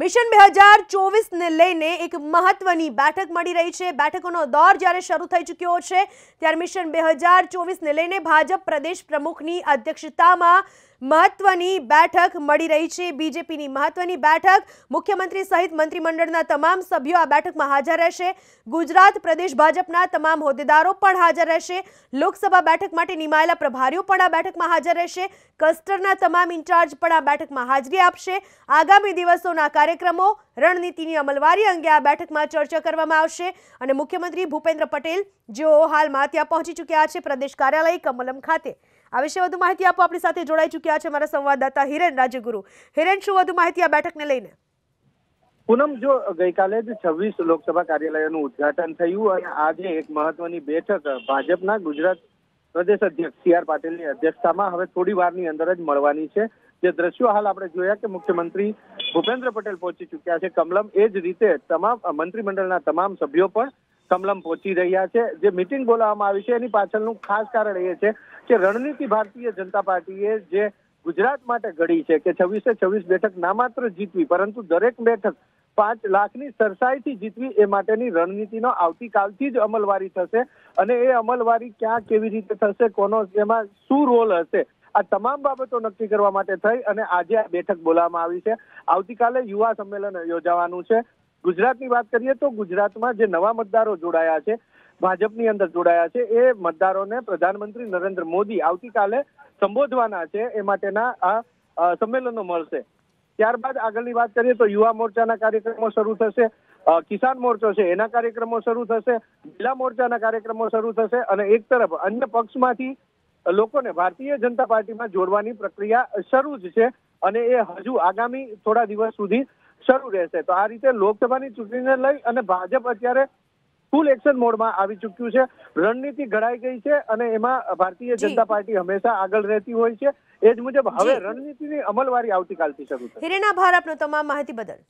mission બે હજાર ચોવીસને લઈને એક મહત્વની બેઠક મળી રહી છે બેઠકોનો દોર જ્યારે શરૂ થઈ ચૂક્યો છે ત્યારે મિશન બે હજાર ચોવીસને લઈને ભાજપ પ્રદેશ પ્રમુખની અધ્યક્ષતામાં મહત્વની બેઠક મળી રહી છે બીજેપીની મહત્વની બેઠક મુખ્યમંત્રી સહિત મંત્રીમંડળના તમામ સભ્યો આ બેઠકમાં હાજર રહેશે ગુજરાત પ્રદેશ ભાજપના તમામ હોદ્દેદારો પણ હાજર રહેશે લોકસભા બેઠક માટે નિમાયેલા પ્રભારીઓ પણ આ બેઠકમાં હાજર રહેશે કસ્ટરના તમામ ઇન્ચાર્જ પણ આ બેઠકમાં હાજરી આપશે આગામી દિવસોના કાર્યક્રમો રણનીતિની અમલવારી અંગે આ બેઠકમાં ચર્ચા કરવામાં આવશે અને મુખ્યમંત્રી ભૂપેન્દ્ર પટેલ જેઓ હાલમાં ત્યાં પહોંચી ચૂક્યા છે પ્રદેશ કાર્યાલય કમલમ ખાતે આ વિશે વધુ માહિતી આપો આપણી સાથે જોડાઈ ચૂક્યા છે મારા સંવાદદાતા હિરેન રાજગુરુ હિરેન શું વધુ માહિતી આ બેઠકને લઈને પૂનમ જો ગઈકાલે જ છવ્વીસ લોકસભા કાર્યાલયોનું ઉદઘાટન થયું અને આજે એક મહત્વની બેઠક ભાજપના ગુજરાત પ્રદેશ અધ્યક્ષ સી આર પાટીલની અધ્યક્ષતામાં હવે થોડી વારની અંદર જ મળવાની છે જે દ્રશ્યો હાલ આપણે જોયા કે મુખ્યમંત્રી ભૂપેન્દ્ર પટેલ પહોંચી ચૂક્યા છે કમલમ એ જ રીતે તમામ મંત્રીમંડળના તમામ સભ્યો પણ કમલમ પહોંચી રહ્યા છે જે મિટિંગ બોલાવવામાં આવી છે એની પાછળનું ખાસ કારણ એ છે કે રણનીતિ ભારતીય જનતા પાર્ટીએ જે ગુજરાત માટે ઘડી છે કે છવ્વીસે છવ્વીસ બેઠક ના માત્ર જીતવી પરંતુ દરેક બેઠક પાંચ લાખની સરસાઈથી જીતવી એ માટેની રણનીતિનો આવતીકાલથી જ અમલવારી થશે અને એ અમલવારી ક્યાં કેવી રીતે થશે કોનો એમાં શું રોલ હશે આ તમામ બાબતો નક્કી કરવા માટે થઈ અને આજે આ બેઠક બોલાવવામાં આવી છે આવતીકાલે યુવા સંમેલન યોજાવાનું છે ગુજરાતની વાત કરીએ તો ગુજરાતમાં જે નવા મતદારો જોડાયા છે ભાજપની અંદર જોડાયા છે એ મતદારોને પ્રધાનમંત્રી નરેન્દ્ર મોદી આવતીકાલે સંબોધવાના છે એ માટેના આ સંમેલનો મળશે ત્યારબાદ આગળની વાત કરીએ તો યુવા મોરચાના કાર્યક્રમો શરૂ થશે કિસાન મોરચો છે એના કાર્યક્રમો શરૂ થશે મહિલા મોરચાના કાર્યક્રમો શરૂ થશે અને એક તરફ અન્ય પક્ષમાંથી લોકોને ભારતીય જનતા પાર્ટીમાં જોડવાની પ્રક્રિયા શરૂ જ છે અને એ હજુ આગામી થોડા દિવસ સુધી શરૂ રહેશે તો આ રીતે લોકસભાની ચૂંટણીને લઈ અને ભાજપ અત્યારે ફૂલ એક્શન મોડમાં આવી ચૂક્યું છે રણનીતિ ઘડાઈ ગઈ છે અને એમાં ભારતીય જનતા પાર્ટી હંમેશા આગળ રહેતી હોય છે એ જ મુજબ હવે રણનીતિની અમલવારી આવતીકાલથી શરૂ થશે હિરેન આભાર આપનો તમામ માહિતી બદલ